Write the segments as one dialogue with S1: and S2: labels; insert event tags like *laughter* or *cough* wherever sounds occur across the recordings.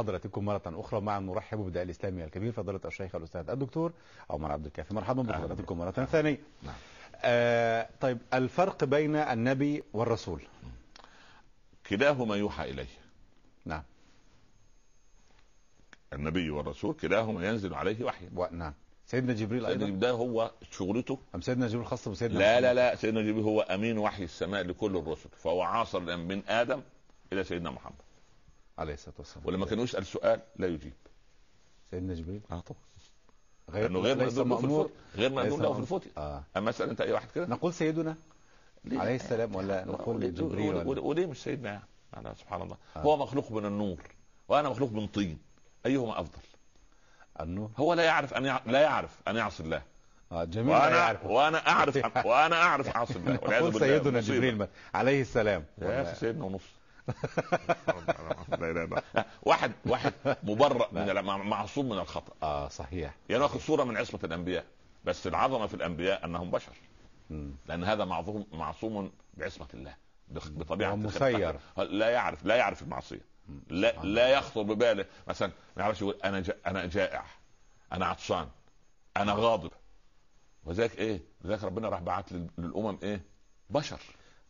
S1: حضراتكم مرة أخرى مع نرحب بداء الإسلامي الكبير فضيلة الشيخ الأستاذ الدكتور عمر عبد الكافي مرحبا بحضراتكم مرة ثانية نعم. نعم. آه طيب الفرق بين النبي
S2: والرسول كلاهما يوحى إليه نعم النبي والرسول كلاهما ينزل عليه وحي نعم سيدنا جبريل سيدنا جبريل ده هو شغلته أم سيدنا جبريل خاص بسيدنا لا لا لا سيدنا جبريل هو أمين وحي السماء لكل الرسل فهو عاصر من آدم إلى سيدنا محمد عليه الصلاه والسلام ولما كان يسال سؤال لا يجيب سيدنا جبريل اه طبعا غير لانه غير مأذون له في الفوت غير مأذون له في الفوت آه. اما اسال انت اي واحد كده
S1: نقول سيدنا
S2: عليه السلام ولا نقول جبريل وليه مش سيدنا يعني سبحان الله آه. هو مخلوق من النور وانا مخلوق من طين ايهما افضل النور هو لا يعرف ان يع... لا يعرف ان يعصي الله آه جميل وانا يعرف. وانا اعرف *laughs* وانا اعرف اعصي الله سيدنا جبريل عليه السلام يا سيدنا ونص لا لا لا واحد واحد مبرأ من معصوم من الخطأ اه صحيح يعني واخد صورة من عصمة الأنبياء بس العظمة في الأنبياء أنهم بشر م. لأن هذا معظوم معصوم بعصمة الله بطبيعة مسير لا يعرف لا يعرف المعصية لا آه. لا يخطر بباله مثلا ما يعرفش يقول أنا أنا جائع أنا عطشان أنا غاضب وذاك إيه؟ ذاك ربنا راح بعت للأمم إيه؟ بشر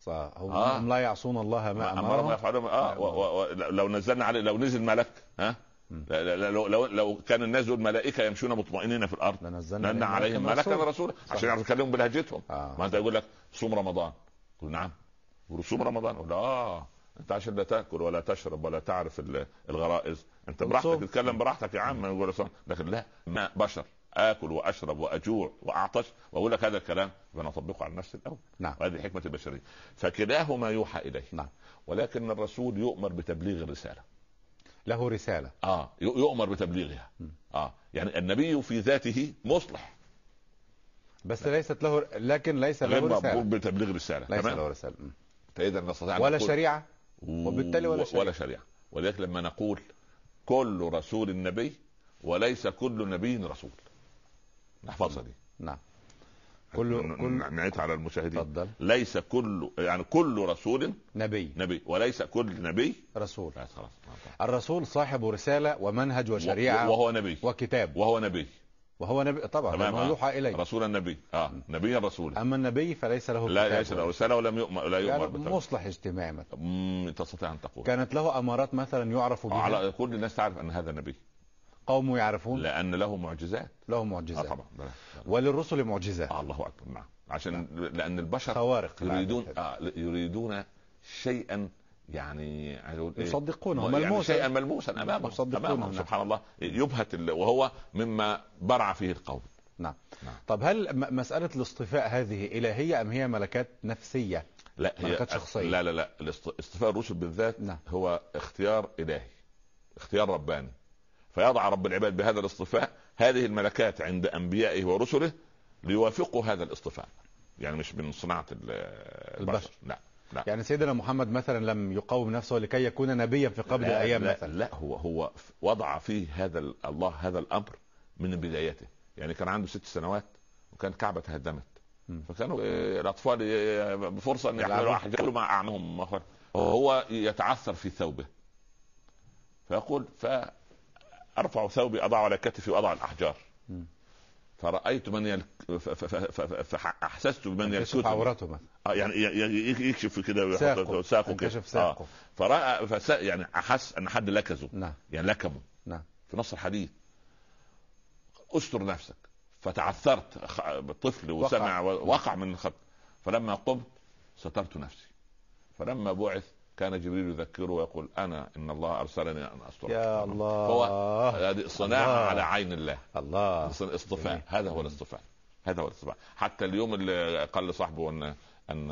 S2: هم, آه. لا
S1: يعصون الله ما امرهم يفعلون اه و
S2: و و لو نزلنا عليه لو نزل ملك ها لو لو لو كان الناس دول ملائكه يمشون مطمئنين في الارض لنزلنا عليهم ملكا رسولا عشان يعرفوا يتكلموا بلهجتهم آه. ما انت يقول لك صوم رمضان يقول نعم يقول صوم رمضان يقول اه انت عشان لا تاكل ولا تشرب ولا تعرف الغرائز انت براحتك تتكلم براحتك يا عم لكن لا ما بشر اكل واشرب واجوع واعطش واقول لك هذا الكلام يبقى اطبقه على نفسي الاول نعم وهذه حكمه البشريه فكلاهما يوحى اليه نعم ولكن الرسول يؤمر بتبليغ الرساله له رساله اه يؤمر بتبليغها م. اه يعني النبي في ذاته مصلح
S1: بس لا. ليست له لكن ليس له رساله غير
S2: بتبليغ رساله ليس له رساله فاذا نستطيع ولا نقول... شريعه وبالتالي ولا شريعه ولا شريعه ولذلك لما نقول كل رسول نبي وليس كل نبي رسول نحفظها دي نعم كل كل نعيد على المشاهدين اتفضل ليس كل يعني كل رسول نبي نبي وليس كل نبي رسول خلاص الرسول صاحب
S1: رساله ومنهج وشريعه وهو
S2: نبي وكتاب وهو نبي وهو نبي طبعا تمام يوحى آه. اليه رسولا آه. نبي اه نبيا رسولا
S1: اما النبي فليس له لا ليس له
S2: رساله ولم يؤمر لا يؤمر يعني مصلح اجتماعي مثلا تستطيع ان تقول كانت له امارات مثلا يعرف بها على كل الناس تعرف ان هذا نبي القوم يعرفون لان له معجزات له معجزات آه طبعا وللرسل معجزات آه الله اكبر نعم عشان لا. نعم. لان البشر خوارق يريدون آه يريدون شيئا يعني إيه؟ يصدقونه يعني ملموسا شيئا ملموسا امامه يصدقونه أمامه. نعم. سبحان الله يبهت وهو مما برع فيه القوم نعم.
S1: نعم طب هل مساله الاصطفاء هذه الهيه ام هي ملكات نفسيه
S2: لا هي شخصيه لا لا لا اصطفاء الرسل بالذات نعم. هو اختيار الهي اختيار رباني فيضع رب العباد بهذا الاصطفاء هذه الملكات عند انبيائه ورسله ليوافقوا هذا الاصطفاء يعني مش من صناعه البشر لا لا. نعم،
S1: نعم. يعني سيدنا محمد مثلا لم يقوم نفسه لكي يكون نبيا في قبل لا ايام لا مثلا
S2: لا هو هو وضع فيه هذا الله هذا الامر من بدايته يعني كان عنده ست سنوات وكان كعبه تهدمت فكانوا آه، الاطفال بفرصه آه، ان يحملوا يقولوا مع اعمهم هو يتعثر في ثوبه فيقول ف ارفع ثوبي اضعه على كتفي واضع الاحجار فرأيت من يل... فأحسست بمن يعني يلكتني عورته مثلا آه يعني يكشف كده ويحط ساقه كده آه. ساقه آه. فرأى فس... يعني أحس أن حد لكزه نعم يعني لكمه نعم في نص الحديث استر نفسك فتعثرت طفل وسمع وقع, وقع من الخط فلما قمت سترت نفسي فلما بعث كان جبريل يذكره ويقول انا ان الله ارسلني ان
S1: اصطفى يا الله هو هذه صناعه على
S2: عين الله الله اصطفاء هذا هو الاصطفاء هذا هو الاصطفاء حتى اليوم اللي قال لصاحبه ان ان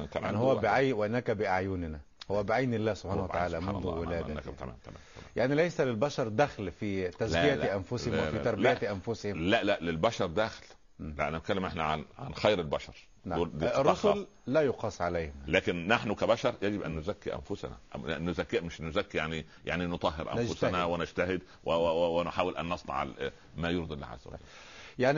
S2: كان يعني عنده هو بعين
S1: وانك باعيننا هو بعين الله سبحانه وتعالى منذ ولادته تمام تمام يعني ليس للبشر
S2: دخل في تزكية أنفسهم وفي تربية أنفسهم لا لا للبشر دخل لا انا بتكلم احنا عن عن خير البشر نعم. الرسل لا يقاس عليهم لكن نحن كبشر يجب ان نزكي انفسنا نزكي مش نزكي يعني يعني نطهر انفسنا نجتهد. ونجتهد ونحاول ان نصنع ما يرضي الله عز وجل يعني